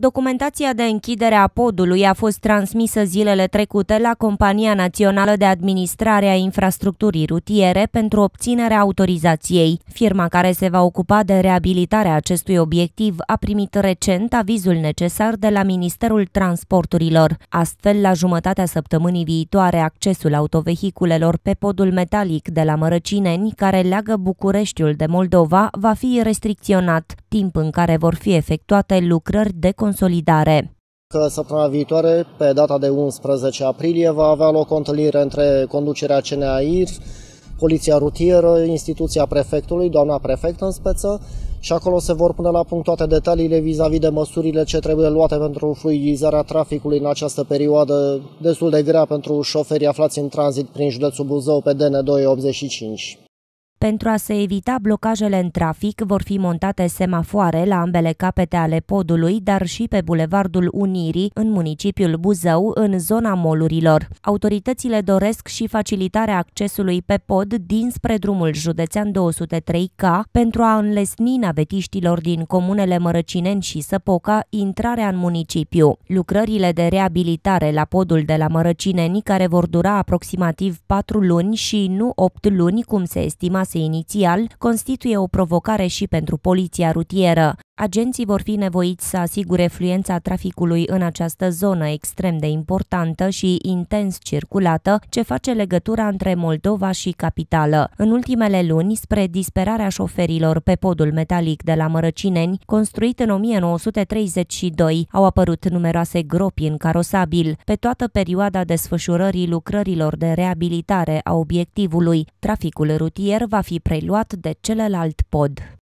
Documentația de închidere a podului a fost transmisă zilele trecute la Compania Națională de Administrare a Infrastructurii Rutiere pentru obținerea autorizației. Firma care se va ocupa de reabilitarea acestui obiectiv a primit recent avizul necesar de la Ministerul Transporturilor. Astfel, la jumătatea săptămânii viitoare, accesul autovehiculelor pe podul metalic de la Mărăcineni, care leagă Bucureștiul de Moldova, va fi restricționat, timp în care vor fi efectuate lucrări de construcție consolidare. Că săptămâna viitoare, pe data de 11 aprilie, va avea loc o întâlnire între conducerea CNAI, Poliția Rutieră, instituția prefectului, doamna prefect în speță, și acolo se vor pune la punct toate detaliile vis-a-vis de măsurile ce trebuie luate pentru fluidizarea traficului în această perioadă destul de grea pentru șoferii aflați în tranzit prin județul Buzău pe DN285. Pentru a se evita blocajele în trafic, vor fi montate semafoare la ambele capete ale podului, dar și pe Bulevardul Unirii, în municipiul Buzău, în zona molurilor. Autoritățile doresc și facilitarea accesului pe pod dinspre drumul județean 203K pentru a înlesni navetiștilor din comunele Mărăcineni și Săpoca intrarea în municipiu. Lucrările de reabilitare la podul de la Mărăcineni, care vor dura aproximativ 4 luni și nu 8 luni, cum se estima inițial constituie o provocare și pentru poliția rutieră. Agenții vor fi nevoiți să asigure fluența traficului în această zonă extrem de importantă și intens circulată, ce face legătura între Moldova și capitală. În ultimele luni, spre disperarea șoferilor pe podul metalic de la Mărăcineni, construit în 1932, au apărut numeroase gropi în carosabil. Pe toată perioada desfășurării lucrărilor de reabilitare a obiectivului, traficul rutier va fi preluat de celălalt pod.